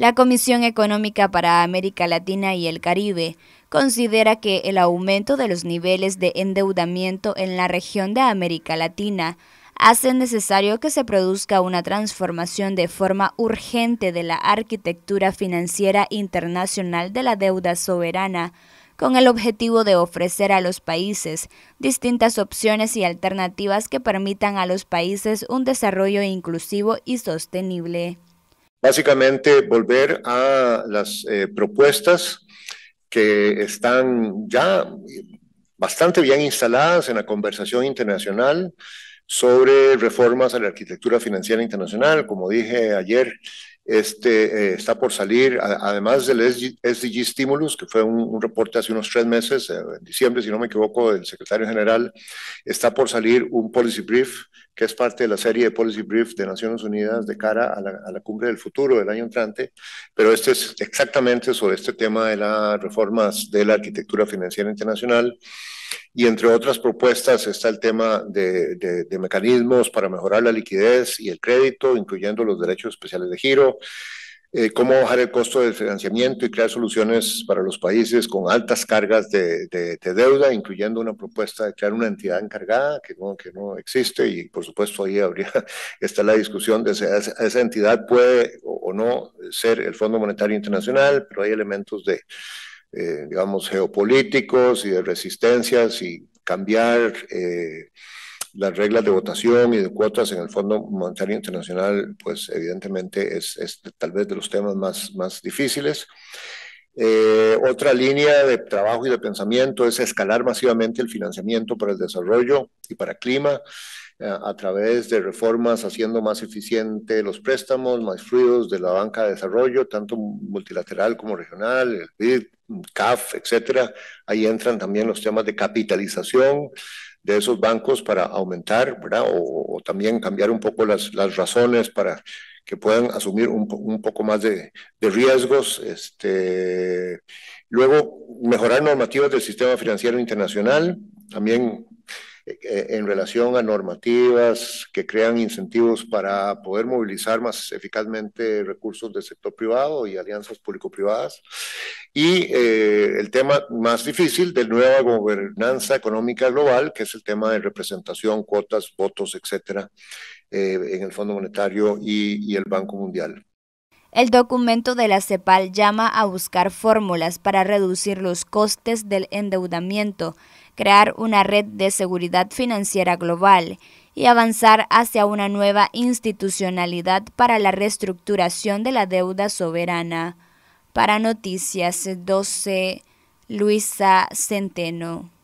La Comisión Económica para América Latina y el Caribe considera que el aumento de los niveles de endeudamiento en la región de América Latina hace necesario que se produzca una transformación de forma urgente de la arquitectura financiera internacional de la deuda soberana, con el objetivo de ofrecer a los países distintas opciones y alternativas que permitan a los países un desarrollo inclusivo y sostenible. Básicamente volver a las eh, propuestas que están ya bastante bien instaladas en la conversación internacional sobre reformas a la arquitectura financiera internacional. Como dije ayer, este, eh, está por salir, además del SDG Stimulus, que fue un, reporte hace unos tres meses, eh, en diciembre, si no me equivoco, del secretario general, está por salir un policy brief, que es parte de la serie de policy brief de Naciones Unidas de cara a la, cumbre del futuro del año entrante, pero este es exactamente sobre este tema de las reformas de la arquitectura financiera internacional. Y entre otras propuestas está el tema de, mecanismos para mejorar la liquidez y el crédito, incluyendo los derechos especiales de giro, cómo, eh, cómo bajar el costo del financiamiento y crear soluciones para los países con altas cargas de, de, de deuda, incluyendo una propuesta de crear una entidad encargada que no, que no existe y por supuesto ahí habría, está la discusión de si esa, entidad puede o, no ser el Fondo Monetario Internacional, pero hay elementos de, eh, digamos, geopolíticos y de resistencias y cambiar... Eh, las reglas de votación y de cuotas en el Fondo Monetario Internacional, pues evidentemente es, es tal vez de los temas más, más difíciles. Eh, otra línea de trabajo y de pensamiento es escalar masivamente el financiamiento para el desarrollo y para clima eh, a través de reformas haciendo más eficiente los préstamos, más fluidos de la banca de desarrollo, tanto multilateral como regional, el BID, CAF, etcétera. Ahí entran también los temas de capitalización, de esos bancos para aumentar, ¿verdad? O, también cambiar un poco las, razones para que puedan asumir un, poco más de, de, riesgos. Este, luego, mejorar normativas del sistema financiero internacional, también eh, en relación a normativas que crean incentivos para poder movilizar más eficazmente recursos del sector privado y alianzas público-privadas. Y eh, el tema más difícil de nueva gobernanza económica global, que es el tema de representación, cuotas, votos, etcétera, eh, en el Fondo Monetario y el Banco Mundial. El documento de la CEPAL llama a buscar fórmulas para reducir los costes del endeudamiento, crear una red de seguridad financiera global y avanzar hacia una nueva institucionalidad para la reestructuración de la deuda soberana. Para Noticias 12, Luisa Centeno.